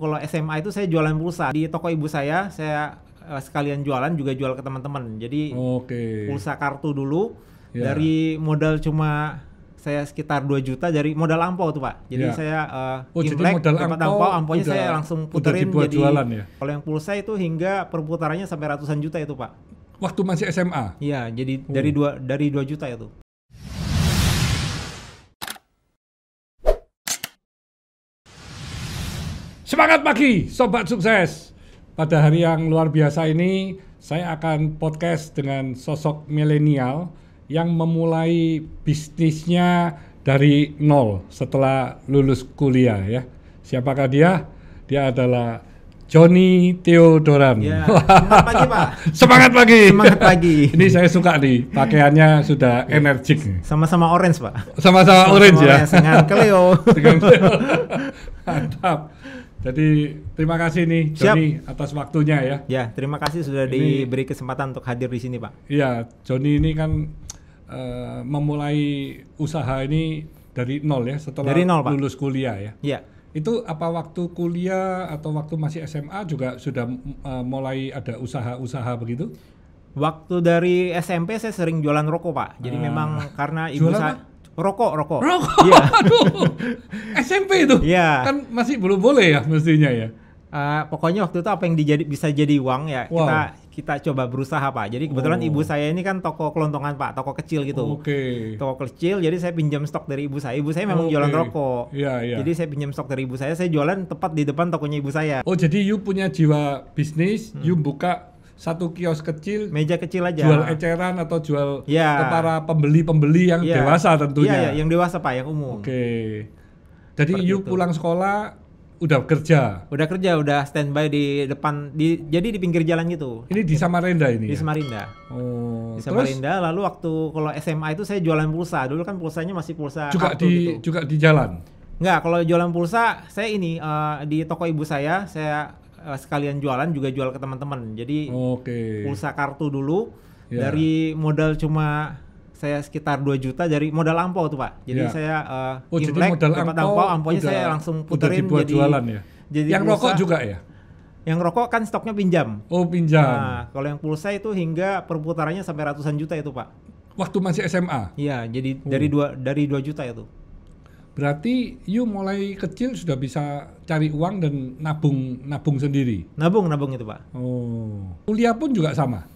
kalau SMA itu saya jualan pulsa di toko ibu saya saya eh, sekalian jualan juga jual ke teman-teman jadi okay. pulsa kartu dulu yeah. dari modal cuma saya sekitar 2 juta dari modal ampau tuh pak jadi yeah. saya uh, oh, imlek jadi modal ampau, ampau amponya saya langsung puterin jadi jualan ya kalau yang pulsa itu hingga perputarannya sampai ratusan juta itu pak waktu masih SMA iya jadi oh. dari dua dari dua juta itu Semangat pagi, sobat sukses. Pada hari yang luar biasa ini, saya akan podcast dengan sosok milenial yang memulai bisnisnya dari nol setelah lulus kuliah ya. Siapakah dia? Dia adalah Joni Theodoran. Ya, semangat pagi Pak. semangat pagi. Semangat pagi. Ini saya suka nih pakaiannya sudah iya. energik. Sama-sama orange Pak. Sama-sama, orange, ya. orange ya. Dengan Cleo. dengan Cleo. Mantap. Jadi terima kasih nih Joni atas waktunya ya. Ya, terima kasih sudah ini, diberi kesempatan untuk hadir di sini, Pak. Iya, Joni ini kan uh, memulai usaha ini dari nol ya, setelah dari nol, Pak. lulus kuliah ya. Iya. Itu apa waktu kuliah atau waktu masih SMA juga sudah uh, mulai ada usaha-usaha begitu? Waktu dari SMP saya sering jualan rokok, Pak. Jadi uh, memang karena ibu saya Rokok, rokok. Rokok. ya. Aduh. SMP itu. Iya. Kan masih belum boleh ya mestinya ya. Uh, pokoknya waktu itu apa yang dijadi, bisa jadi uang ya wow. kita kita coba berusaha pak. Jadi kebetulan oh. ibu saya ini kan toko kelontongan pak, toko kecil gitu. Oke. Okay. Toko kecil, jadi saya pinjam stok dari ibu saya. Ibu saya memang okay. jualan rokok. Iya iya. Jadi saya pinjam stok dari ibu saya. Saya jualan tepat di depan tokonya ibu saya. Oh jadi you punya jiwa bisnis, hmm. you buka satu kios kecil, meja kecil aja. Jual eceran atau jual ya. ke para pembeli-pembeli yang ya. dewasa tentunya. Iya, ya, yang dewasa Pak, yang umum. Oke. Jadi Seperti you itu. pulang sekolah udah kerja. Udah kerja, udah standby di depan di jadi di pinggir jalan gitu. Ini di Samarinda ini. Di ya? Samarinda. Oh. Di Samarinda. Terus? Lalu waktu kalau SMA itu saya jualan pulsa. Dulu kan pulsanya masih pulsa juga di gitu. juga di jalan. Enggak, kalau jualan pulsa saya ini uh, di toko ibu saya saya Eh, sekalian jualan juga jual ke teman-teman. Jadi okay. pulsa kartu dulu yeah. dari modal cuma saya sekitar 2 juta dari modal lampau tuh pak. Jadi yeah. saya uh, oh, imlek modal ampau, lampau, udah, saya langsung puterin udah jadi jualan ya. Jadi yang rokok juga ya. Yang rokok kan stoknya pinjam. Oh pinjam. Nah kalau yang pulsa itu hingga perputarannya sampai ratusan juta itu pak. Waktu masih SMA. Iya jadi oh. dari dua dari dua juta itu. Berarti you mulai kecil sudah bisa cari uang dan nabung nabung sendiri. Nabung nabung itu pak. Oh. Kuliah pun juga sama.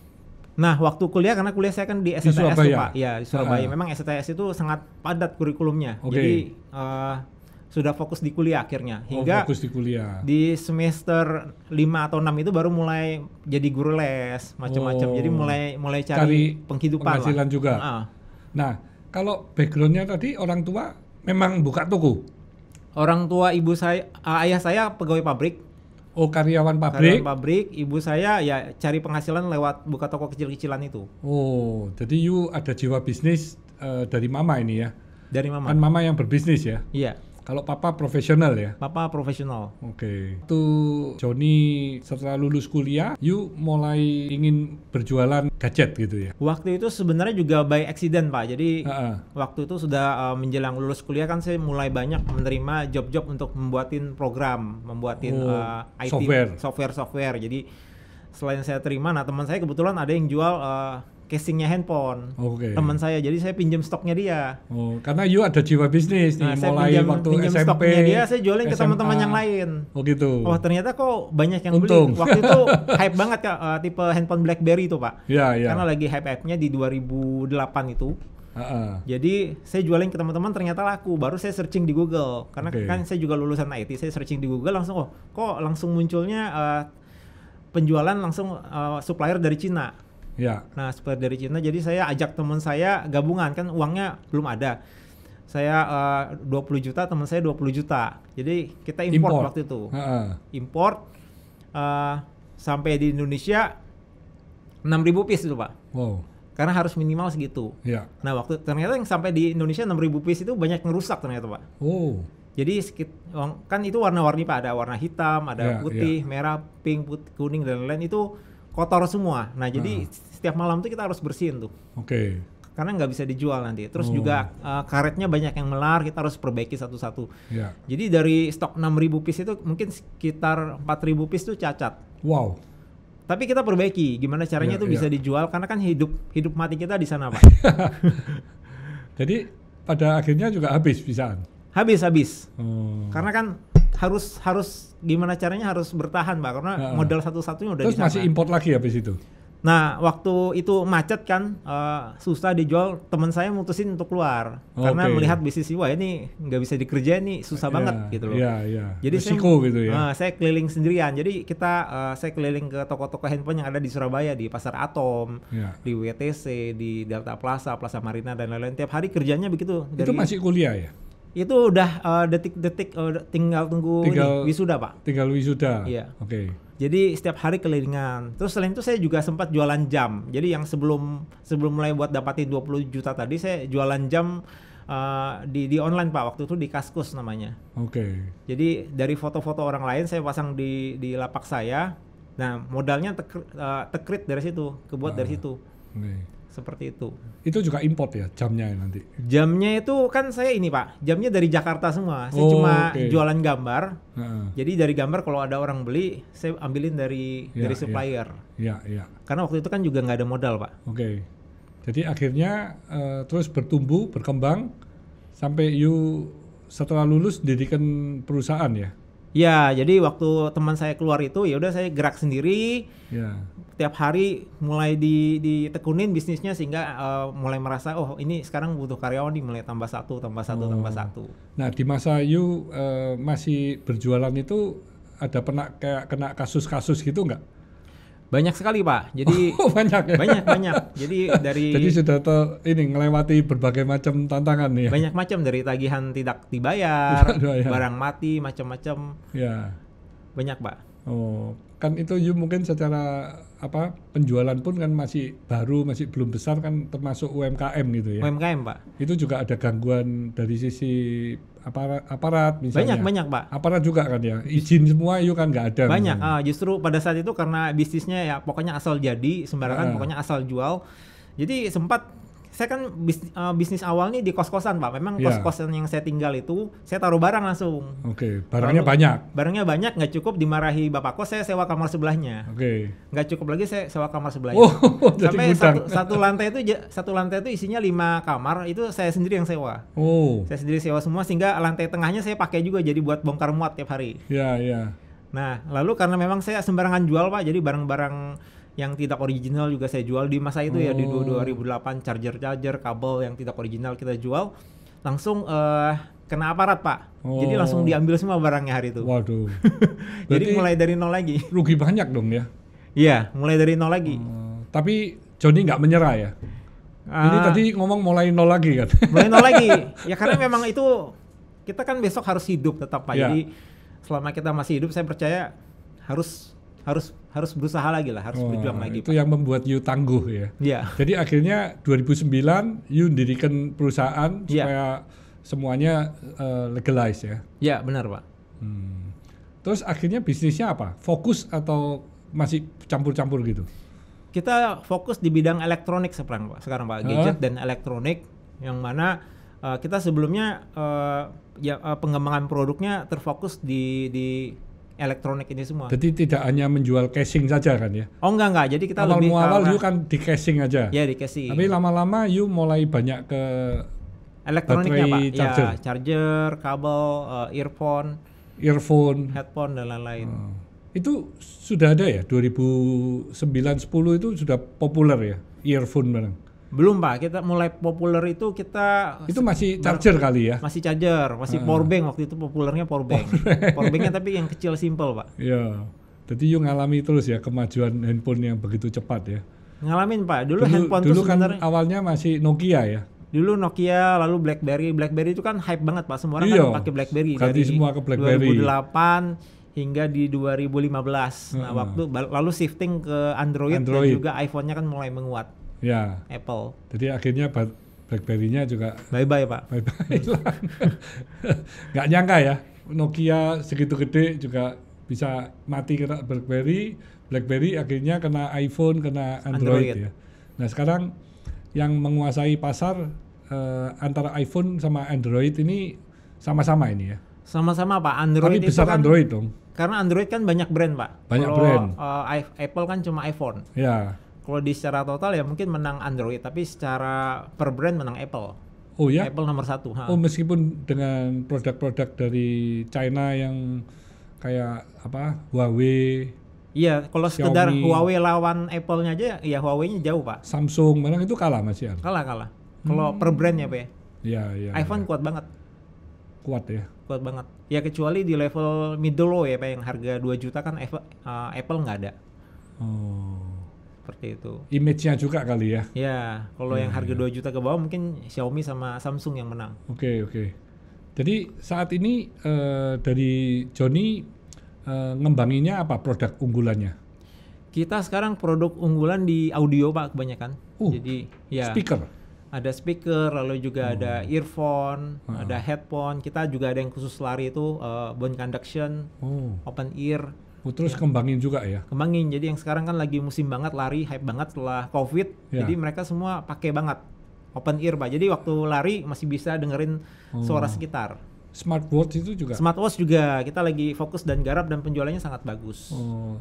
Nah waktu kuliah karena kuliah saya kan di STS di Surabaya. Tuh, pak. Ya di Surabaya. Uh. Memang STS itu sangat padat kurikulumnya. Okay. Jadi uh, sudah fokus di kuliah akhirnya oh, hingga oh, fokus di kuliah. Di semester 5 atau 6 itu baru mulai jadi guru les, macam-macam. Oh, jadi mulai mulai cari, cari penghidupan penghasilan lah. juga. Uh. Nah, kalau backgroundnya tadi orang tua memang buka toko. Orang tua ibu saya, ah, ayah saya pegawai pabrik. Oh karyawan pabrik. Karyawan pabrik. Ibu saya ya cari penghasilan lewat buka toko kecil-kecilan itu. Oh jadi you ada jiwa bisnis uh, dari mama ini ya? Dari mama. Kan mama yang berbisnis ya? Iya. Kalau papa profesional ya? Papa profesional. Oke. Okay. Itu Joni setelah lulus kuliah, you mulai ingin berjualan gadget gitu ya? Waktu itu sebenarnya juga by accident pak. Jadi uh-uh. waktu itu sudah uh, menjelang lulus kuliah kan saya mulai banyak menerima job-job untuk membuatin program, membuatin oh, uh, eh, IT software, software, software. Jadi selain saya terima, nah teman saya kebetulan ada yang jual uh, casingnya handphone. Okay. Teman saya, jadi saya pinjam stoknya dia. Oh, karena you ada jiwa bisnis nih. Nah, saya mulai pinjam, waktu pinjam SMP. stoknya dia, saya jualin ke teman-teman yang lain. Oh gitu. Oh ternyata kok banyak yang Untung. beli. Waktu itu hype banget kak, uh, tipe handphone BlackBerry itu pak. Ya ya. Karena lagi hype-hype-nya di 2008 itu. Uh-uh. Jadi saya jualin ke teman-teman ternyata laku. Baru saya searching di Google karena okay. kan saya juga lulusan IT. Saya searching di Google langsung oh kok langsung munculnya uh, penjualan langsung uh, supplier dari Cina. Ya. Nah seperti dari Cina, jadi saya ajak teman saya gabungan kan uangnya belum ada. Saya eh, uh, 20 juta, teman saya 20 juta. Jadi kita import, import. waktu itu. Uh -uh. Import uh, sampai di Indonesia 6.000 piece itu pak. Wow. Karena harus minimal segitu. Ya. Nah waktu ternyata yang sampai di Indonesia 6.000 piece itu banyak ngerusak ternyata pak. Oh. Jadi kan itu warna-warni pak, ada warna hitam, ada ya, putih, ya. merah, pink, putih, kuning dan lain-lain itu kotor semua. Nah jadi nah. setiap malam tuh kita harus bersihin tuh. Oke. Okay karena nggak bisa dijual nanti. Terus oh. juga uh, karetnya banyak yang melar, kita harus perbaiki satu-satu. Yeah. Jadi dari stok 6.000 piece itu mungkin sekitar 4.000 piece tuh cacat. Wow. Tapi kita perbaiki, gimana caranya itu ya, yeah. bisa ya. dijual karena kan hidup hidup mati kita di sana, Pak. Jadi pada akhirnya juga habis bisaan habis-habis. Hmm. Karena kan harus harus gimana caranya harus bertahan, mbak Karena uh, modal satu-satunya udah Terus masih import lagi habis itu. Nah, waktu itu macet kan, uh, susah dijual. Teman saya mutusin untuk keluar okay. karena melihat bisnis wah ini nggak bisa dikerjain nih, susah yeah, banget gitu loh. Iya, yeah, iya. Yeah. Jadi Risiko saya, gitu ya. Uh, saya keliling sendirian. Jadi kita uh, saya keliling ke toko-toko handphone yang ada di Surabaya di Pasar Atom, yeah. di WTC, di Delta Plaza, Plaza Marina dan lain-lain. Tiap hari kerjanya begitu. Itu masih kuliah ya? itu udah eh, detik-detik uh, tinggal tunggu tinggal, ini, wisuda pak tinggal wisuda iya oke okay. jadi setiap hari kelilingan terus selain itu saya juga sempat jualan jam jadi yang sebelum sebelum mulai buat dapati 20 juta tadi saya jualan jam uh, di di online pak waktu itu di kaskus namanya oke okay. jadi dari foto-foto orang lain saya pasang di di lapak saya nah modalnya tek, uh, dari situ kebuat ah, dari situ okay seperti itu. Itu juga import ya jamnya nanti? Jamnya itu kan saya ini pak, jamnya dari Jakarta semua. Saya oh, cuma okay. jualan gambar. uh Jadi dari gambar kalau ada orang beli, saya ambilin dari yeah, dari ya. supplier. Iya iya. Ya. Karena waktu itu kan juga nggak ada modal pak. Oke. Okay. Jadi akhirnya uh, terus bertumbuh berkembang sampai you setelah lulus didikan perusahaan ya? Ya, jadi waktu teman saya keluar itu ya udah saya gerak sendiri. Ya tiap hari mulai di ditekunin bisnisnya sehingga uh, mulai merasa oh ini sekarang butuh karyawan nih mulai tambah satu tambah satu oh. tambah satu. Nah di masa you uh, masih berjualan itu ada pernah kayak kena kasus-kasus gitu nggak? Banyak sekali pak. Jadi oh, banyak ya? banyak banyak. Jadi dari jadi sudah ter, ini melewati berbagai macam tantangan ya. Banyak macam dari tagihan tidak dibayar, barang mati macam-macam. Ya. Banyak pak. Oh kan itu you mungkin secara apa penjualan pun kan masih baru masih belum besar kan termasuk UMKM gitu ya UMKM pak itu juga ada gangguan dari sisi aparat aparat misalnya banyak banyak pak aparat juga kan ya izin semua itu kan nggak ada banyak uh, justru pada saat itu karena bisnisnya ya pokoknya asal jadi sembarangan uh. pokoknya asal jual jadi sempat saya kan bis, uh, bisnis awal nih di kos-kosan pak. Memang iya. kos-kosan yang saya tinggal itu saya taruh barang langsung. Oke, okay. barangnya Lalu, banyak. Barangnya banyak nggak cukup dimarahi bapak kos saya sewa kamar sebelahnya. Oke. Okay. Nggak cukup lagi saya sewa kamar sebelahnya. Oh, Sampai satu, satu lantai itu satu lantai itu isinya lima kamar itu saya sendiri yang sewa. Oh. Saya sendiri sewa semua sehingga lantai tengahnya saya pakai juga jadi buat bongkar muat tiap hari. Iya yeah, iya. Yeah. Nah lalu karena memang saya sembarangan jual pak jadi barang-barang yang tidak original juga saya jual di masa itu oh. ya di 2008 charger-charger kabel yang tidak original kita jual langsung uh, kena aparat pak oh. jadi langsung oh. diambil semua barangnya hari itu waduh jadi mulai dari nol lagi rugi banyak dong ya iya mulai dari nol lagi hmm, tapi Joni nggak menyerah ya uh, ini eh, tadi ngomong mulai nol lagi kan mulai nol lagi ya karena memang itu kita kan besok harus hidup tetap pak ya. jadi selama kita masih hidup saya percaya harus harus harus berusaha lagi lah, harus oh, berjuang lagi. Itu Pak. yang membuat you tangguh ya. Iya. Jadi akhirnya 2009 you dirikan perusahaan ya. supaya semuanya uh, legalize ya. Iya, benar, Pak. Hmm. Terus akhirnya bisnisnya apa? Fokus atau masih campur-campur gitu? Kita fokus di bidang elektronik sekarang, Pak. Sekarang, Pak, gadget huh? dan elektronik yang mana uh, kita sebelumnya uh, ya uh, pengembangan produknya terfokus di di elektronik ini semua. Jadi tidak hanya menjual casing saja kan ya? Oh enggak enggak, jadi kita awal lebih awal you kan di casing aja. Ya di casing. Tapi lama-lama you mulai banyak ke elektroniknya pak, iya, charger. ya charger, kabel, uh, earphone, earphone, headphone dan lain-lain. Hmm. Itu sudah ada ya 2009 10 itu sudah populer ya earphone barang. Belum pak, kita mulai populer itu kita itu masih charger kali ya? Masih charger, masih uh. power bank waktu itu populernya power bank. power banknya tapi yang kecil simple pak. Iya, jadi you ngalami terus ya kemajuan handphone yang begitu cepat ya? Ngalamin pak, dulu, dulu handphone dulu kan sebenernya... awalnya masih Nokia ya? dulu Nokia lalu BlackBerry BlackBerry itu kan hype banget pak semua orang kan iya, kan pakai BlackBerry dari semua ke BlackBerry 2008 hingga di 2015 uh -huh. nah ah. waktu lalu shifting ke Android, Android. dan juga iPhone-nya kan mulai menguat ya. Apple. Jadi akhirnya BlackBerry-nya juga bye-bye Pak. Bye-bye Gak nyangka ya, Nokia segitu gede juga bisa mati kena BlackBerry, BlackBerry akhirnya kena iPhone, kena Android, Android. ya. Nah sekarang yang menguasai pasar eh, antara iPhone sama Android ini sama-sama ini ya. Sama-sama Pak, Android Tapi besar kan, Android dong. Karena Android kan banyak brand Pak. Banyak Kalo, brand. Uh, Apple kan cuma iPhone. Ya kalau di secara total ya mungkin menang Android tapi secara per brand menang Apple oh ya Apple nomor satu ha. oh meskipun dengan produk-produk dari China yang kayak apa Huawei Iya, kalau sekedar Huawei lawan Apple-nya aja, ya Huawei-nya jauh pak. Samsung, menang itu kalah Mas ya. Kalah kalah. Kalau per hmm. brand ya pak ya. Iya iya. iPhone ya. kuat banget. Kuat ya. Kuat banget. Ya kecuali di level middle low ya pak, yang harga 2 juta kan Apple uh, nggak ada. Oh seperti itu. Image-nya juga kali ya? Ya, kalau hmm. yang iya, harga 2 iya. juta ke bawah mungkin Xiaomi sama Samsung yang menang. Oke okay, oke. Okay. Jadi saat ini uh, dari Joni uh, ngembanginya apa produk unggulannya? Kita sekarang produk unggulan di audio pak kebanyakan. Uh, Jadi ya. Speaker ada speaker, lalu juga oh. ada earphone, oh. ada headphone. Kita juga ada yang khusus lari itu uh, bone conduction, oh. open ear. Nah, terus ya. kembangin juga ya. Kembangin. Jadi yang sekarang kan lagi musim banget lari, hype banget setelah Covid. Ya. Jadi mereka semua pakai banget open ear, Pak. Jadi waktu lari masih bisa dengerin hmm. suara oh. sekitar. Smartwatch itu juga. Smartwatch juga kita lagi fokus dan garap dan penjualannya sangat bagus. Oh,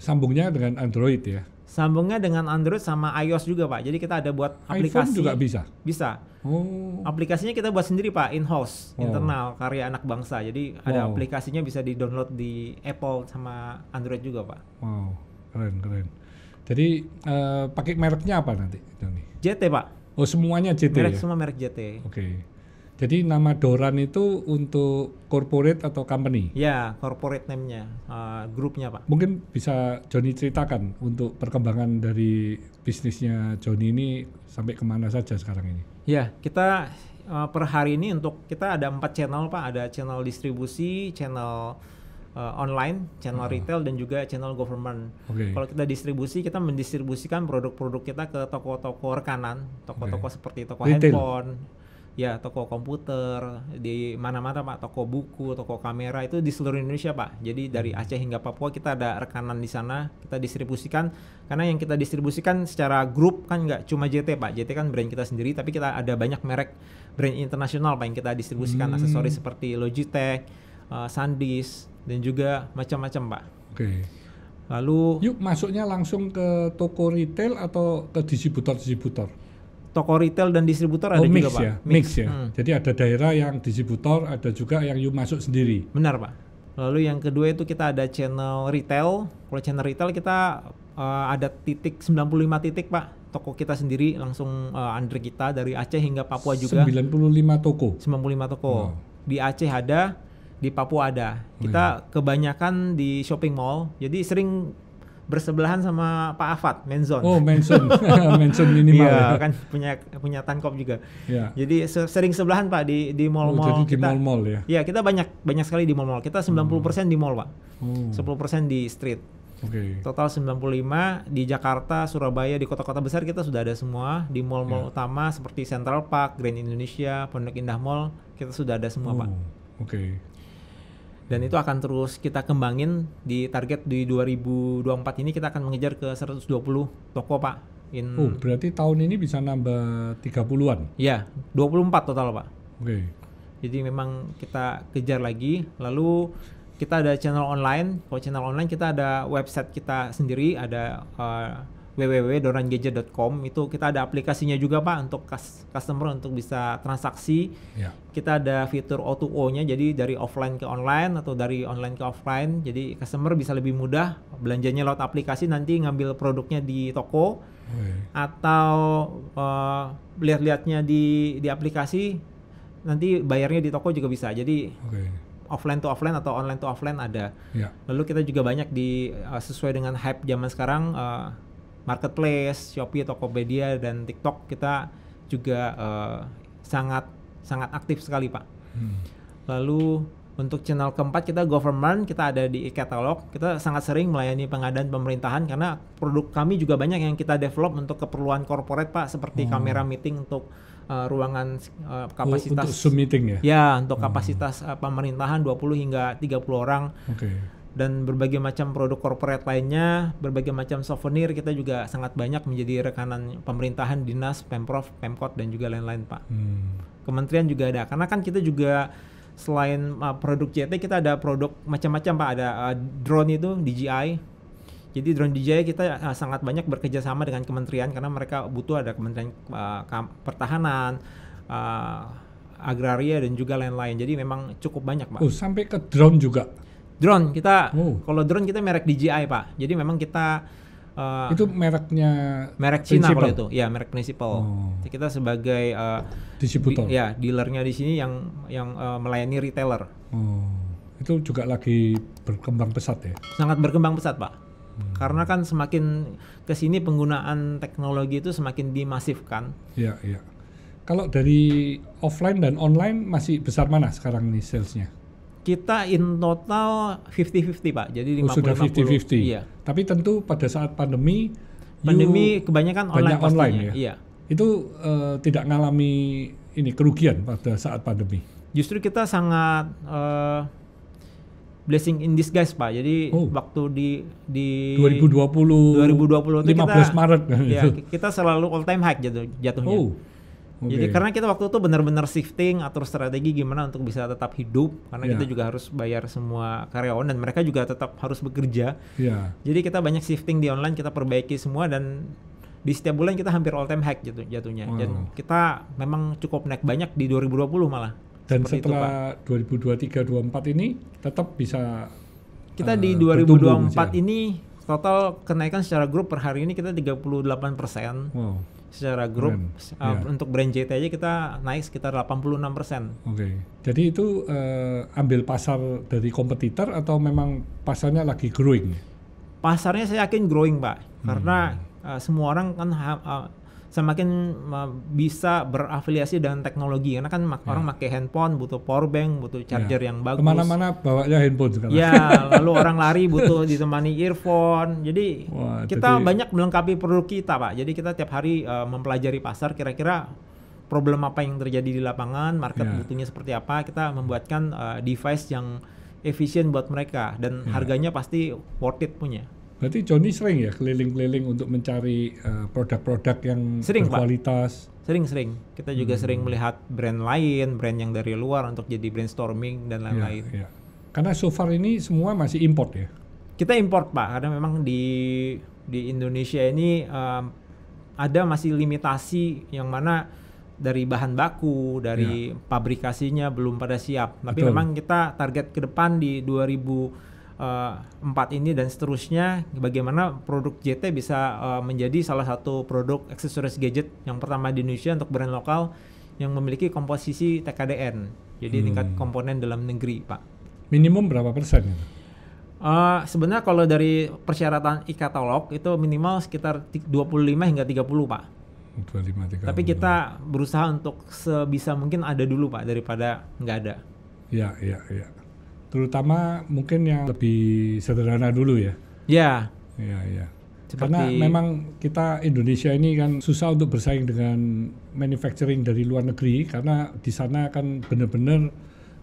sambungnya dengan Android ya. Sambungnya dengan Android sama iOS juga pak. Jadi kita ada buat aplikasi. iPhone juga bisa. Bisa. Oh. Aplikasinya kita buat sendiri pak, in house, oh. internal karya anak bangsa. Jadi wow. ada aplikasinya bisa di download di Apple sama Android juga pak. Wow, keren keren. Jadi uh, pakai mereknya apa nanti, Doni? JT pak. Oh semuanya JT. Merek ya? semua merek JT. Oke. Okay. Jadi nama Doran itu untuk corporate atau company? Ya, corporate name-nya, uh, grupnya Pak. Mungkin bisa Joni ceritakan untuk perkembangan dari bisnisnya Joni ini sampai kemana saja sekarang ini? Ya, kita uh, per hari ini untuk kita ada empat channel Pak. Ada channel distribusi, channel uh, online, channel uh. retail, dan juga channel government. Okay. Kalau kita distribusi, kita mendistribusikan produk-produk kita ke toko-toko rekanan, toko-toko okay. seperti toko retail. handphone, ya toko komputer di mana-mana pak toko buku toko kamera itu di seluruh Indonesia pak jadi dari hmm. Aceh hingga Papua kita ada rekanan di sana kita distribusikan karena yang kita distribusikan secara grup kan nggak cuma JT pak JT kan brand kita sendiri tapi kita ada banyak merek brand internasional pak yang kita distribusikan hmm. aksesoris seperti Logitech uh, Sandisk dan juga macam-macam pak oke okay. lalu yuk masuknya langsung ke toko retail atau ke distributor distributor toko retail dan distributor oh, ada mix juga ya, pak. Mix, mix ya. Hmm. Jadi ada daerah yang distributor, ada juga yang you masuk sendiri. Benar pak. Lalu yang kedua itu kita ada channel retail. Kalau channel retail kita uh, ada titik 95 titik pak. Toko kita sendiri langsung uh, under kita dari Aceh hingga Papua juga. 95 toko. 95 toko. Oh. Di Aceh ada, di Papua ada. Kita oh, iya. kebanyakan di shopping mall. Jadi sering bersebelahan sama Pak Afat, Menzon. Oh, Menzon. Menzon iya, minimal. Iya, ya. kan punya punya Tankop juga. Ya. Jadi sering sebelahan Pak di di mall-mall oh, jadi kita. di mall-mall ya. Iya, kita banyak banyak sekali di mall-mall. Kita 90% hmm. di mall, Pak. Oh. 10% di street. Okay. Total 95 di Jakarta, Surabaya, di kota-kota besar kita sudah ada semua di mall-mall yeah. utama seperti Central Park, Grand Indonesia, Pondok Indah Mall, kita sudah ada semua, oh. Pak. Oke. Okay dan itu akan terus kita kembangin di target di 2024 ini kita akan mengejar ke 120 toko pak in Oh, berarti tahun ini bisa nambah 30-an. Iya, 24 total, Pak. Oke. Okay. Jadi memang kita kejar lagi lalu kita ada channel online. Kalau channel online kita ada website kita sendiri, ada uh, www.dorangadget.com itu kita ada aplikasinya juga Pak untuk customer untuk bisa transaksi. Yeah. Kita ada fitur O2O-nya jadi dari offline ke online atau dari online ke offline. Jadi customer bisa lebih mudah belanjanya lewat aplikasi nanti ngambil produknya di toko atau uh, lihat-lihatnya di di aplikasi nanti bayarnya di toko juga bisa. Jadi okay offline to offline atau online to offline ada. Yeah. Lalu kita juga banyak di uh, sesuai dengan hype zaman sekarang uh, marketplace, Shopee, Tokopedia dan TikTok kita juga uh, sangat sangat aktif sekali, Pak. Hmm. Lalu untuk channel keempat kita government, kita ada di e-katalog. Kita sangat sering melayani pengadaan pemerintahan karena produk kami juga banyak yang kita develop untuk keperluan corporate Pak, seperti hmm. kamera meeting untuk uh, ruangan uh, kapasitas oh, untuk Zoom meeting ya. Ya, untuk hmm. kapasitas hmm. uh, pemerintahan 20 hingga 30 orang. Oke. Okay dan berbagai macam produk corporate lainnya, berbagai macam souvenir kita juga sangat banyak menjadi rekanan pemerintahan, dinas, pemprov, pemkot dan juga lain-lain pak. Hmm. Kementerian juga ada, karena kan kita juga selain uh, produk CT kita ada produk macam-macam pak, ada uh, drone itu DJI. Jadi drone DJI kita uh, sangat banyak bekerja sama dengan kementerian karena mereka butuh ada kementerian uh, pertahanan. Uh, agraria dan juga lain-lain. Jadi memang cukup banyak, Pak. Oh, sampai ke drone juga. Drone kita oh. kalau drone kita merek DJI Pak. Jadi memang kita uh, itu mereknya merek Cina kalau itu. Ya, merek principal. Oh. kita sebagai uh, distributor. Di, ya, dealernya di sini yang yang uh, melayani retailer. Oh. Itu juga lagi berkembang pesat ya. Sangat berkembang pesat, Pak. Hmm. Karena kan semakin ke sini penggunaan teknologi itu semakin dimasifkan. Ya, ya. Kalau dari offline dan online masih besar mana sekarang ini salesnya? Kita in total 50-50 Pak. Jadi 50 oh, sudah 50-50. Iya. Tapi tentu pada saat pandemi pandemi kebanyakan online banyak online ya. Iya. Itu uh, tidak mengalami ini kerugian pada saat pandemi. Justru kita sangat uh, blessing in disguise Pak. Jadi oh. waktu di di 2020 2020 itu 15 kita, Maret kan ya, itu. kita selalu all time high jatuh, jatuhnya. Oh Okay. Jadi karena kita waktu itu benar-benar shifting atur strategi gimana untuk bisa tetap hidup karena yeah. kita juga harus bayar semua karyawan dan mereka juga tetap harus bekerja. Yeah. Jadi kita banyak shifting di online kita perbaiki semua dan di setiap bulan kita hampir all time hack jatuh gitu jatuhnya. Wow. Dan kita memang cukup naik banyak di 2020 malah. Dan Seperti setelah itu, 2023 24 ini tetap bisa kita uh, di 2024 ini total kenaikan secara grup per hari ini kita 38 persen. Wow secara grup iya. Uh, yeah. untuk brand JT aja kita naik sekitar 86 persen. Oke, jadi itu uh, ambil pasar dari kompetitor atau memang pasarnya lagi growing? Pasarnya saya yakin growing pak, hmm. karena uh, semua orang kan ha, uh, semakin bisa berafiliasi dengan teknologi karena kan ya. orang pakai handphone butuh power bank butuh ya. charger ya. yang bagus kemana-mana bawanya handphone sekarang ya lalu orang lari butuh ditemani earphone jadi Wah, kita jadi... banyak melengkapi produk kita pak jadi kita tiap hari uh, mempelajari pasar kira-kira problem apa yang terjadi di lapangan market ya. butuhnya seperti apa kita membuatkan uh, device yang efisien buat mereka dan ya. harganya pasti worth it punya Berarti Joni sering ya keliling-keliling untuk mencari eh, produk-produk uh, yang sering, berkualitas. Sering, sering. Kita juga hmm. sering melihat brand lain, brand yang dari luar untuk jadi brainstorming dan ya, lain-lain. Ya, ya. Karena so far ini semua masih import ya. Kita import pak, karena memang di di Indonesia ini um, ada masih limitasi yang mana dari bahan baku, dari ya. pabrikasinya belum pada siap. Tapi Betul. memang kita target ke depan di 2000 Eh, empat ini dan seterusnya bagaimana produk JT bisa uh, menjadi salah satu produk aksesoris gadget yang pertama di Indonesia untuk brand lokal yang memiliki komposisi TKDN jadi hmm. tingkat komponen dalam negeri pak minimum berapa persen Uh, sebenarnya kalau dari persyaratan e-katalog itu minimal sekitar 25 hingga 30 Pak. 25 30. Tapi kita berusaha untuk sebisa mungkin ada dulu Pak daripada nggak ada. ya ya ya terutama mungkin yang lebih sederhana dulu ya. Ya. Ya, ya. Seperti... Karena memang kita Indonesia ini kan susah untuk bersaing dengan manufacturing dari luar negeri karena di sana kan benar-benar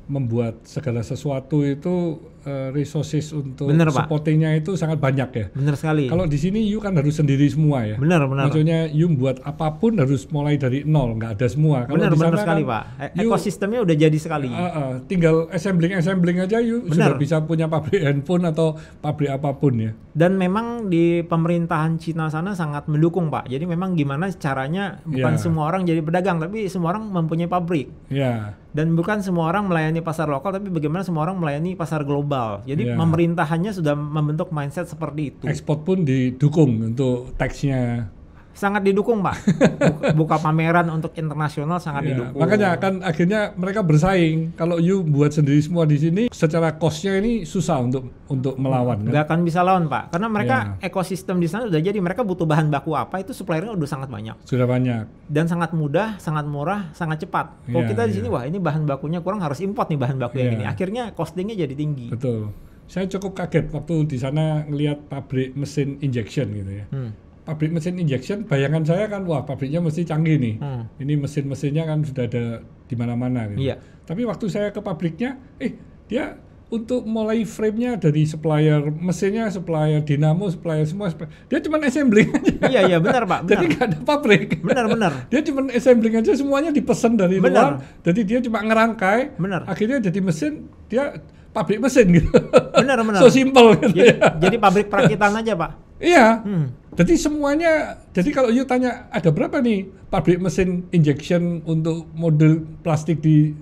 membuat segala sesuatu itu uh, resources untuk bener, supportingnya itu sangat banyak ya. Benar sekali. Kalau di sini you kan harus sendiri semua ya. Benar benar. Maksudnya you buat apapun harus mulai dari nol, nggak ada semua. benar benar sekali kan, pak. E ekosistemnya udah jadi sekali. Uh, uh, tinggal assembling assembling aja you bener. sudah bisa punya pabrik handphone atau pabrik apapun ya. Dan memang di pemerintahan Cina sana sangat mendukung pak. Jadi memang gimana caranya bukan yeah. semua orang jadi pedagang tapi semua orang mempunyai pabrik. Ya. Yeah. Dan bukan semua orang melayani pasar lokal tapi bagaimana semua orang melayani pasar global global. Jadi yeah. pemerintahannya sudah membentuk mindset seperti itu. Ekspor pun didukung untuk teksnya sangat didukung pak buka pameran untuk internasional sangat yeah, didukung makanya akan akhirnya mereka bersaing kalau you buat sendiri semua di sini secara costnya ini susah untuk untuk melawan kan? nggak kan? akan bisa lawan pak karena mereka yeah. ekosistem di sana sudah jadi mereka butuh bahan baku apa itu suppliernya udah sangat banyak sudah banyak dan sangat mudah sangat murah sangat cepat kalau yeah, kita di iya. sini yeah. wah ini bahan bakunya kurang harus import nih bahan baku yeah. yang iya. ini akhirnya costingnya jadi tinggi betul saya cukup kaget waktu di sana ngelihat pabrik mesin injection gitu ya hmm pabrik mesin injection, bayangan saya kan wah pabriknya mesti canggih nih. Hmm. Ini mesin-mesinnya kan sudah ada di mana-mana gitu. Yeah. Tapi waktu saya ke pabriknya, eh dia untuk mulai framenya dari supplier mesinnya, supplier dinamo, supplier semua, dia cuma assembling aja. Iya iya benar pak. Benar. Jadi nggak ada pabrik. Benar benar. Dia cuma assembling aja semuanya dipesan dari benar. luar. Jadi dia cuma ngerangkai. Benar. Akhirnya jadi mesin dia pabrik mesin gitu. Benar benar. So simple gitu. Jadi, ya. jadi pabrik perakitan aja pak. Iya. Hmm jadi semuanya, jadi kalau you tanya ada berapa nih pabrik mesin injection untuk model plastik di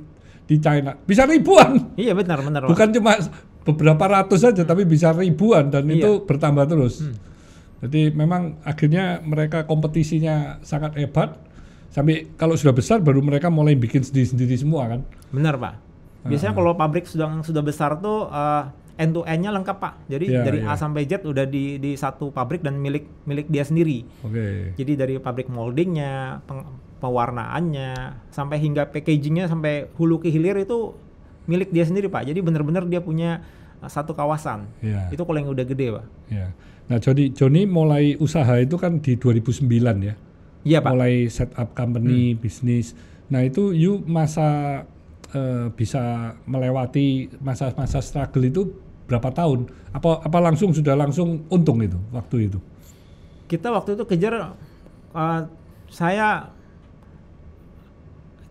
di China, bisa ribuan. Iya benar benar. Bukan cuma beberapa ratus saja, hmm. tapi bisa ribuan dan iya. itu bertambah terus. Hmm. Jadi memang akhirnya mereka kompetisinya sangat hebat. Sampai kalau sudah besar baru mereka mulai bikin sendiri-sendiri semua kan. Benar pak. Biasanya hmm. kalau pabrik sudah sudah besar tuh uh, end to end-nya lengkap Pak. Jadi yeah, dari yeah. A sampai Z udah di di satu pabrik dan milik milik dia sendiri. Oke. Okay. Jadi dari pabrik moldingnya, pewarnaannya, sampai hingga packagingnya sampai hulu ke hilir itu milik dia sendiri Pak. Jadi benar-benar dia punya eh, satu kawasan. Yeah. Itu kalau yang udah gede Pak. Yeah. Nah Joni, Joni mulai usaha itu kan di 2009 ya? Iya Pak. Mulai setup company, hmm. bisnis. Nah itu you masa eh, bisa melewati masa-masa struggle itu berapa tahun? Apa apa langsung sudah langsung untung itu waktu itu? Kita waktu itu kejar uh, saya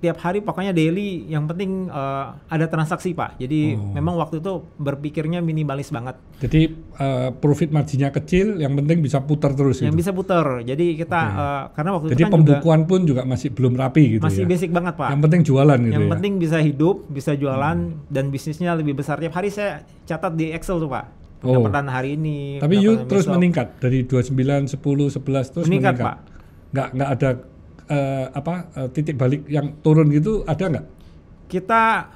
tiap hari pokoknya daily yang penting uh, ada transaksi pak jadi oh. memang waktu itu berpikirnya minimalis banget jadi uh, profit marginnya kecil yang penting bisa putar terus yang gitu. bisa putar jadi kita okay. uh, eh, karena waktu jadi itu kan pembukuan juga, pun juga masih belum rapi gitu masih ya? basic banget pak yang penting jualan gitu yang ya? penting bisa hidup bisa jualan hmm. dan bisnisnya lebih besar tiap hari saya catat di Excel tuh pak oh. hari ini tapi you terus besok. meningkat dari 29 10 11 terus meningkat, meningkat. pak nggak nggak ada uh, apa uh, titik balik yang turun gitu ada nggak? Kita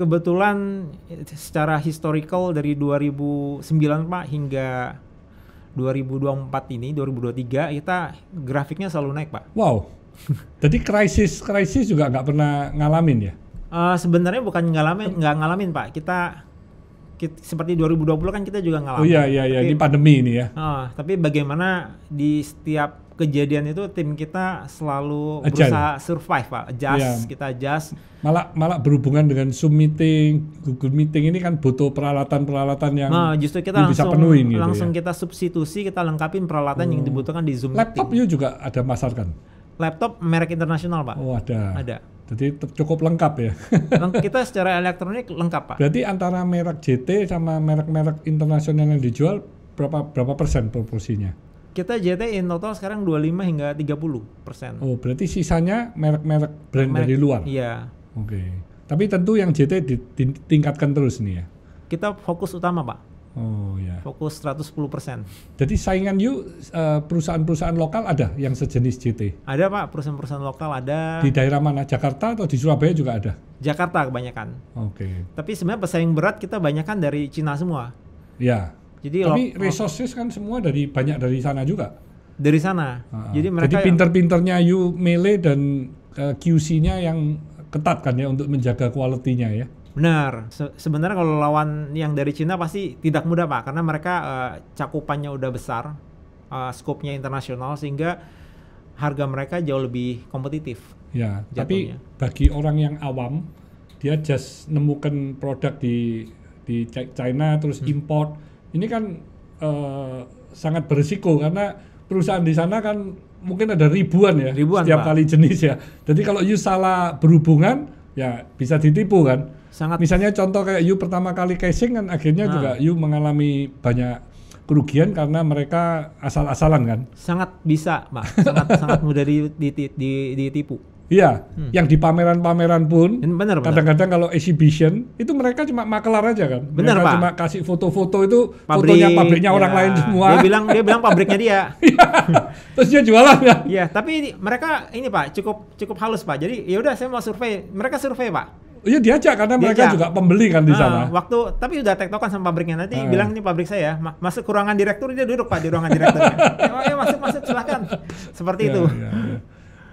kebetulan secara historical dari 2009 Pak hingga 2024 ini 2023 kita grafiknya selalu naik Pak. Wow. Jadi krisis krisis juga nggak pernah ngalamin ya? Uh, sebenarnya bukan ngalamin nggak ngalamin Pak. Kita kita, seperti 2020 kan kita juga ngalamin. Oh iya iya iya ini pandemi ini ya. Uh, tapi bagaimana di setiap kejadian itu tim kita selalu Agile. berusaha survive pak, adjust yeah. kita adjust. Malah malah berhubungan dengan Zoom meeting, Google meeting ini kan butuh peralatan-peralatan yang nah, justru kita langsung, bisa penuhin gitu ya. langsung ya. kita substitusi, kita lengkapin peralatan hmm. yang oh. dibutuhkan di Zoom Laptop meeting. Laptop juga ada masarkan. Laptop merek internasional pak. Oh ada. Ada. Jadi cukup lengkap ya. kita secara elektronik lengkap pak. Berarti antara merek JT sama merek-merek internasional yang dijual berapa berapa persen proporsinya? kita JT in total sekarang 25 hingga 30 persen. Oh, berarti sisanya merek-merek brand merek, dari luar? Iya. Oke. Okay. Tapi tentu yang JT ditingkatkan terus nih ya? Kita fokus utama, Pak. Oh ya. Fokus 110 persen. Jadi saingan you eh, perusahaan-perusahaan lokal ada yang sejenis JT? Ada Pak, perusahaan-perusahaan lokal ada. Di daerah mana? Jakarta atau di Surabaya juga ada? Jakarta kebanyakan. Oke. Okay. Tapi sebenarnya pesaing berat kita banyakkan dari Cina semua. Ya. Jadi Tapi resources kan semua dari banyak dari sana juga. Dari sana. Uh, jadi ah. mereka Jadi pinter-pinternya you melee dan uh, eh, QC-nya yang ketat kan ya untuk menjaga kualitinya ya. Benar. Se sebenarnya kalau lawan yang dari Cina pasti tidak mudah Pak karena mereka uh, cakupannya udah besar, uh, eh, skopnya internasional sehingga harga mereka jauh lebih kompetitif. Ya, jatuhnya. tapi bagi orang yang awam dia just nemukan produk di di China terus hmm. import ini kan uh, sangat berisiko karena perusahaan di sana kan mungkin ada ribuan ya ribuan, setiap Pak. kali jenis ya. Jadi kalau you salah berhubungan ya bisa ditipu kan. Sangat. Misalnya contoh kayak you pertama kali casing kan akhirnya nah. juga you mengalami banyak kerugian karena mereka asal-asalan kan. Sangat bisa, Pak. Sangat sangat mudah ditipu. Iya, hmm. yang di pameran-pameran pun kadang-kadang kalau exhibition itu mereka cuma makelar aja kan. Benar, mereka Pak. cuma kasih foto-foto itu Pabrik, fotonya pabriknya ya. orang iya. lain semua. Dia bilang dia bilang pabriknya dia. Iya. Terus dia jualan ya. Iya, tapi mereka ini Pak cukup cukup halus Pak. Jadi ya udah saya mau survei. Mereka survei Pak. Iya diajak karena diajak. mereka juga pembeli kan di nah, sana. Waktu tapi udah tektokan sama pabriknya nanti hmm. bilang ini pabrik saya ya, masuk ke ruangan direktur dia duduk pak di ruangan direktur. ya, oh, iya, masuk masuk silakan seperti ya, itu. Ya, ya.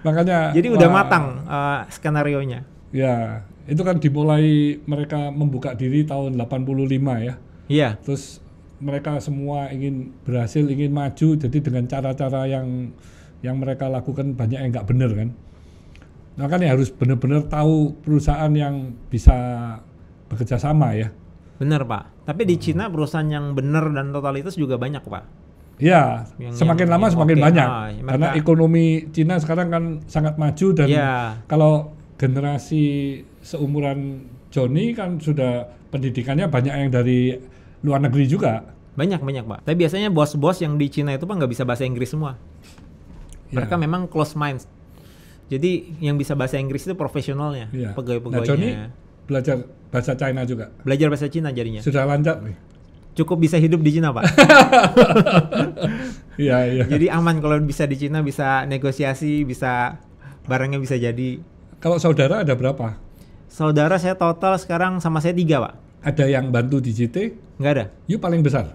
Makanya Jadi udah matang uh, skenario-nya. Ya, itu kan dimulai mereka membuka diri tahun 85 ya. Iya. Terus mereka semua ingin berhasil, ingin maju jadi dengan cara-cara yang yang mereka lakukan banyak yang nggak benar kan. Nah kan ya harus benar-benar tahu perusahaan yang bisa bekerja sama ya. Benar Pak. Tapi di hmm. Cina perusahaan yang benar dan totalitas juga banyak Pak. Ya, yang, semakin yang, lama yang semakin okay. Ah, banyak. Ah, Karena ekonomi Cina sekarang kan sangat maju dan yeah. kalau generasi seumuran Joni kan sudah pendidikannya banyak yang dari luar negeri juga. Banyak banyak pak. Tapi biasanya bos-bos yang di Cina itu pak nggak bisa bahasa Inggris semua. Yeah. Mereka memang close minds. Jadi yang bisa bahasa Inggris itu profesionalnya, yeah. Ya. pegawai-pegawainya. Nah, belajar bahasa China juga. Belajar bahasa Cina jadinya. Sudah lancar nih cukup bisa hidup di Cina, Pak. Iya, iya. Jadi aman kalau bisa di Cina bisa negosiasi, bisa barangnya bisa jadi. Kalau saudara ada berapa? Saudara saya total sekarang sama saya tiga, Pak. Ada yang bantu di JT? Enggak ada. You paling besar?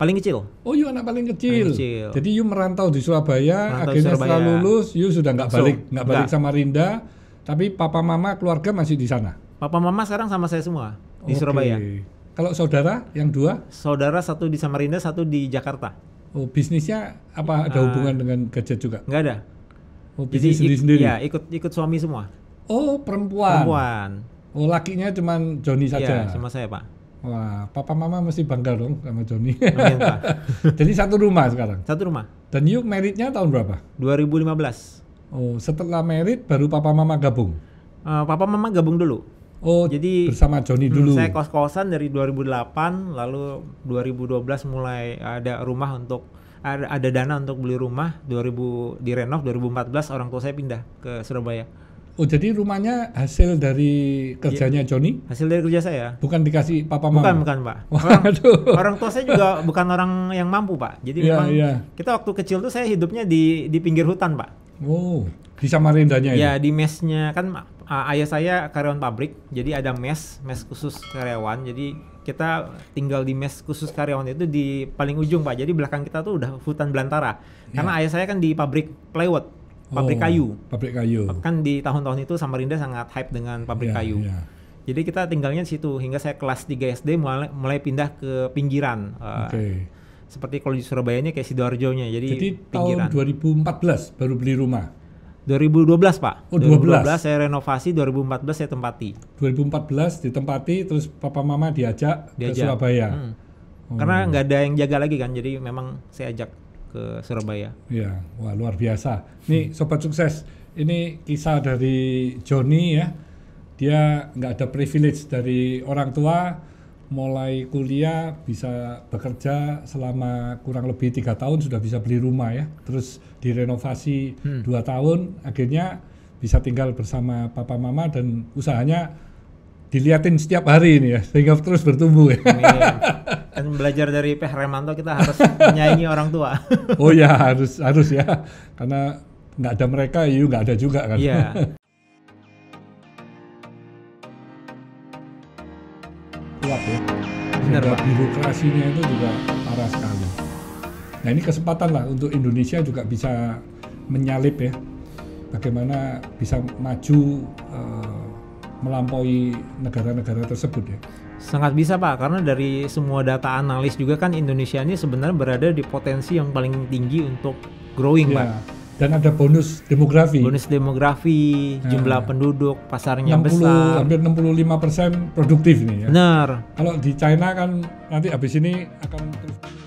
Paling kecil. Oh, you anak paling kecil. Paling kecil. Jadi you merantau di Surabaya, merantau akhirnya Surabaya. setelah lulus you sudah nggak balik, so, nggak balik sama Rinda, tapi papa mama keluarga masih di sana. Papa mama sekarang sama saya semua di okay. Surabaya. Kalau saudara yang dua? Saudara satu di Samarinda, satu di Jakarta. Oh, bisnisnya apa ada uh, hubungan dengan gadget juga? Enggak ada. Oh, bisnis Jadi, sendiri-sendiri. Iya, ikut ikut suami semua. Oh, perempuan. Perempuan. Oh, lakinya iya, cuma Joni saja. Iya, sama saya, Pak. Wah, papa mama mesti bangga dong sama Joni. Jadi satu rumah sekarang. Satu rumah. Dan you meritnya tahun berapa? 2015. Oh, setelah merit baru papa mama gabung. Uh, papa mama gabung dulu. Oh, jadi bersama Joni hmm, dulu. saya kos-kosan dari 2008 lalu 2012 mulai ada rumah untuk ada, ada dana untuk beli rumah 2000 direnov 2014 orang tua saya pindah ke Surabaya. Oh, jadi rumahnya hasil dari kerjanya ya, Joni? Hasil dari kerja saya. Bukan dikasih papa mama. Bukan, bukan, Pak. Orang, orang tua saya juga bukan orang yang mampu, Pak. Jadi ya, memang ya. kita waktu kecil tuh saya hidupnya di di pinggir hutan, Pak. Oh, di Samarindanya ya? Ya, di mesnya kan uh, ayah saya karyawan pabrik, jadi ada mes, mes khusus karyawan. Jadi kita tinggal di mes khusus karyawan itu di paling ujung pak. Jadi belakang kita tuh udah hutan belantara. Yeah. Karena ayah saya kan di pabrik plywood, pabrik oh, kayu. Pabrik kayu. Kan di tahun-tahun itu Samarinda sangat hype dengan pabrik yeah, kayu. Yeah. Jadi kita tinggalnya di situ hingga saya kelas 3 SD mulai, mulai pindah ke pinggiran. Uh, ah. okay seperti kalau di Surabaya ini kayak Sidoarjo-nya. Jadi, jadi pinggiran. tahun 2014 baru beli rumah. 2012 Pak. Oh 2012. 2012 saya renovasi, 2014 saya tempati. 2014 ditempati, terus papa mama diajak, diajak. ke Surabaya. Hmm. Hmm. Karena nggak ada yang jaga lagi kan, jadi memang saya ajak ke Surabaya. Iya, wah luar biasa. Nih hmm. sobat sukses, ini kisah dari Joni ya. Dia nggak ada privilege dari orang tua, mulai kuliah bisa bekerja selama kurang lebih tiga tahun sudah bisa beli rumah ya terus direnovasi hmm. dua tahun akhirnya bisa tinggal bersama papa mama dan usahanya diliatin setiap hari ini ya sehingga terus bertumbuh ya. dan belajar dari Pak Remanto kita harus menyayangi orang tua oh ya harus harus ya karena nggak ada mereka yuk nggak ada juga kan iya birokrasinya itu juga parah sekali. Nah ini kesempatan lah untuk Indonesia juga bisa menyalip ya, bagaimana bisa maju e, melampaui negara-negara tersebut ya. Sangat bisa Pak, karena dari semua data analis juga kan Indonesia ini sebenarnya berada di potensi yang paling tinggi untuk growing ya. Pak dan ada bonus demografi. Bonus demografi, nah, jumlah penduduk, pasarnya 60, besar. Hampir 65 persen produktif nih. Ya. Benar. Kalau di China kan nanti habis ini akan terus.